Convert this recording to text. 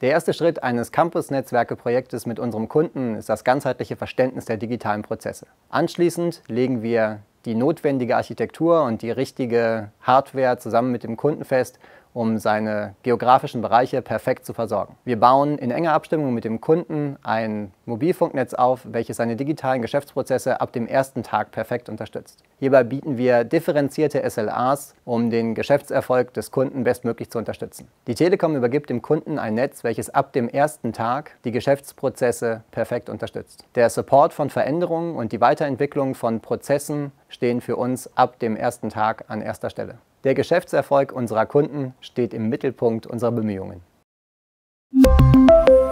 Der erste Schritt eines Campus-Netzwerke-Projektes mit unserem Kunden ist das ganzheitliche Verständnis der digitalen Prozesse. Anschließend legen wir die notwendige Architektur und die richtige Hardware zusammen mit dem Kunden fest, um seine geografischen Bereiche perfekt zu versorgen. Wir bauen in enger Abstimmung mit dem Kunden ein Mobilfunknetz auf, welches seine digitalen Geschäftsprozesse ab dem ersten Tag perfekt unterstützt. Hierbei bieten wir differenzierte SLAs, um den Geschäftserfolg des Kunden bestmöglich zu unterstützen. Die Telekom übergibt dem Kunden ein Netz, welches ab dem ersten Tag die Geschäftsprozesse perfekt unterstützt. Der Support von Veränderungen und die Weiterentwicklung von Prozessen stehen für uns ab dem ersten Tag an erster Stelle. Der Geschäftserfolg unserer Kunden steht im Mittelpunkt unserer Bemühungen. Musik